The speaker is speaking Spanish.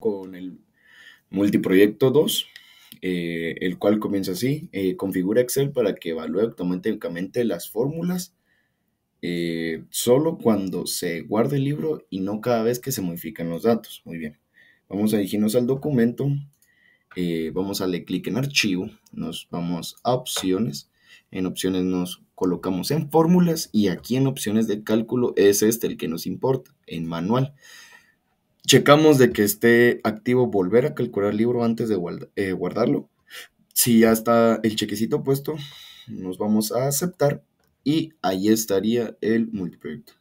con el multiproyecto 2, eh, el cual comienza así. Eh, configura Excel para que evalúe automáticamente las fórmulas eh, solo cuando se guarde el libro y no cada vez que se modifican los datos. Muy bien. Vamos a dirigirnos al documento. vamos a darle clic en archivo. Nos vamos a opciones. En opciones nos colocamos en fórmulas y aquí en opciones de cálculo es este el que nos importa, en manual. Checamos de que esté activo volver a calcular el libro antes de eh, guardarlo. Si ya está el chequecito puesto, nos vamos a aceptar y ahí estaría el multiproyecto.